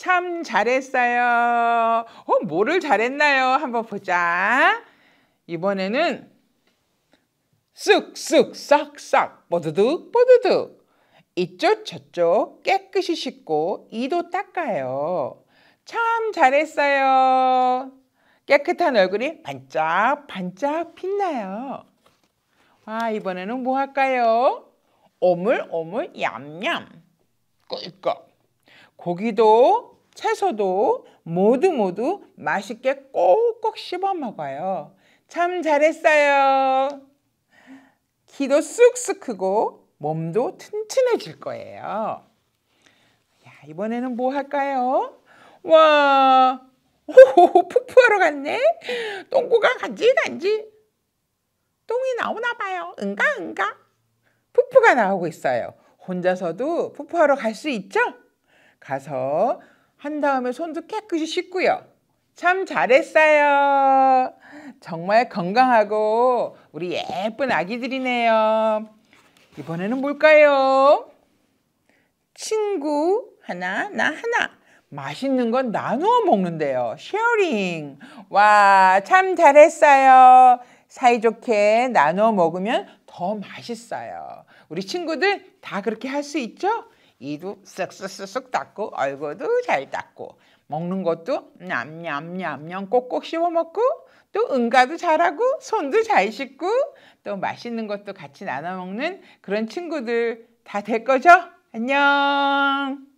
참 잘했어요. 어, 뭐를 잘했나요? 한번 보자. 이번에는 쓱쓱 싹싹 뽀드득 뽀드득 이쪽 저쪽 깨끗이 씻고 이도 닦아요. 참 잘했어요. 깨끗한 얼굴이 반짝반짝 빛나요. 아 이번에는 뭐 할까요? 오물오물 얌얌 꿀꺽 고기도 채소도 모두 모두 맛있게 꼭꼭 씹어 먹어요. 참 잘했어요. 키도 쑥쑥 크고 몸도 튼튼해질 거예요. 야, 이번에는 뭐 할까요? 와, 호호호, 푸푸하러 갔네? 똥구가 간지간지. 똥이 나오나 봐요. 응가, 응가. 푸푸가 나오고 있어요. 혼자서도 푸푸하러 갈 수 있죠? 가서 한 다음에 손도 깨끗이 씻고요. 참 잘했어요. 정말 건강하고 우리 예쁜 아기들이네요. 이번에는 뭘까요? 친구 하나, 나 하나. 맛있는 건 나누어 먹는데요. 쉐어링. 와, 참 잘했어요. 사이좋게 나누어 먹으면 더 맛있어요. 우리 친구들 다 그렇게 할 수 있죠? 이도 쓱쓱쓱쓱 닦고 얼굴도 잘 닦고 먹는 것도 냠냠냠냠 꼭꼭 씹어 먹고 또 응가도 잘하고 손도 잘 씻고 또 맛있는 것도 같이 나눠 먹는 그런 친구들 다 될 거죠? 안녕!